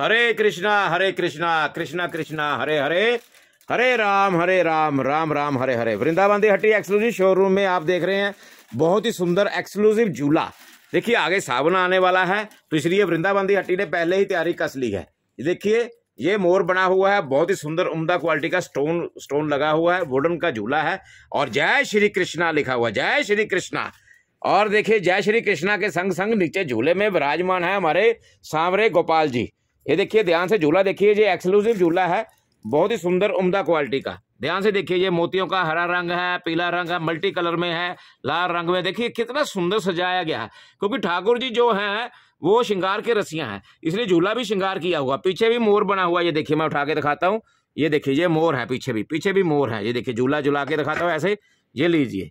हरे कृष्णा हरे कृष्णा कृष्णा कृष्णा हरे हरे हरे राम हरे राम राम राम हरे हरे वृंदावन दी हट्टी exclusive showroom में आप देख रहे हैं बहुत ही सुंदर एक्सक्लूसिव झूला देखिए आगे सावन आने वाला है तो इसलिए वृंदावन दी हट्टी ने पहले ही तैयारी कस ली है देखिए ये मोर बना हुआ है बहुत ही सुंदर उम्दा क्वालिटी का स्टोन स्टोन लगा हुआ है वुडन का झूला है और जय श्री कृष्णा लिखा हुआ जय श्री कृष्णा और देखिए जय श्री कृष्णा के संग संग नीचे झूले में विराजमान है हमारे सांवरे गोपाल जी ये देखिए ध्यान से झूला देखिए ये एक्सक्लूसिव झूला है बहुत ही सुंदर उम्दा क्वालिटी का ध्यान से देखिए ये मोतियों का हरा रंग है पीला रंग है मल्टी कलर में है लाल रंग में देखिए कितना सुंदर सजाया गया है क्योंकि ठाकुर जी जो हैं वो श्रृंगार के रसियां हैं इसलिए झूला भी श्रृंगार किया हुआ पीछे भी मोर बना हुआ ये देखिए मैं उठा के दिखाता हूँ ये देखिए ये मोर है पीछे भी पीछे भी मोर है ये देखिए झूला झूला के दिखाता हूँ ऐसे ये लीजिए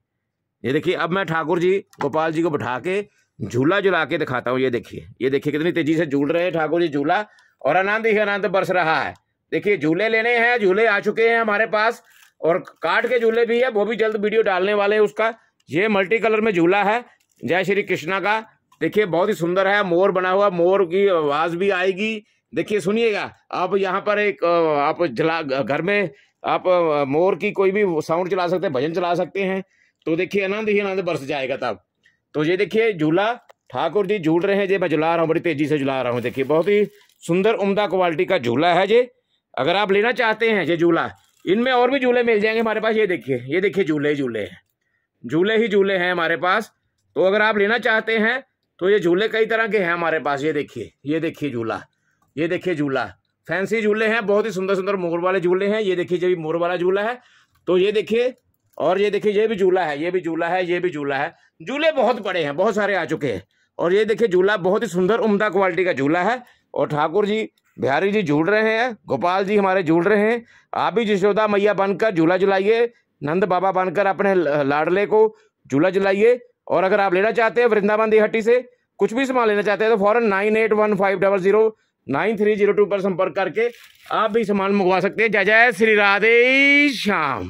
ये देखिए अब मैं ठाकुर जी गोपाल जी को बैठा के झूला झुला के दिखाता हूँ ये देखिए ये देखिए कितनी तेजी से झूल रहे हैं ठाकुर जी झूला और आनंद ही आनंद बरस रहा है देखिए झूले लेने हैं झूले आ चुके हैं हमारे पास और काट के झूले भी है वो भी जल्द वीडियो डालने वाले हैं उसका ये मल्टी कलर में झूला है जय श्री कृष्णा का देखिए बहुत ही सुंदर है मोर बना हुआ मोर की आवाज़ भी आएगी देखिए सुनिएगा आप यहाँ पर एक आप जला घर में आप मोर की कोई भी साउंड चला सकते हैं भजन चला सकते हैं तो देखिए आनंद ही आनंद बरस जाएगा तब तो ये देखिए झूला ठाकुर जी झूल रहे हैं जे मैं झुला रहा हूँ बड़ी तेज़ी से झुला रहा हूँ देखिए बहुत ही सुंदर उम्दा क्वालिटी का झूला है ये अगर आप लेना चाहते हैं ये झूला इनमें और भी झूले मिल जाएंगे हमारे पास ये देखिए ये देखिए झूले ही झूले हैं झूले ही झूले हैं हमारे पास तो अगर आप लेना चाहते हैं तो ये झूले कई तरह के हैं हमारे पास ये देखिए ये देखिए झूला ये देखिए झूला फैंसी झूले हैं बहुत ही सुंदर सुंदर मोर वाले झूले हैं ये देखिए जब मोर वाला झूला है तो ये देखिए और ये देखिए ये भी झूला है ये भी झूला है ये भी झूला है झूले बहुत बड़े हैं बहुत सारे आ चुके हैं और ये देखिए झूला बहुत ही सुंदर उम्दा क्वालिटी का झूला है और ठाकुर जी बिहारी जी झूल रहे हैं गोपाल जी हमारे झूल रहे हैं आप भी जशोदा मैया बनकर झूला झुलाइए नंद बाबा बनकर अपने लाडले को झूला झुलाइए और अगर आप लेना चाहते हैं वृंदावन दी हट्टी से कुछ भी सामान लेना चाहते हैं तो फौरन nine eight one five double zero nine three zero two पर संपर्क करके आप भी सामान मंगवा सकते हैं जय जय श्री राधे श्याम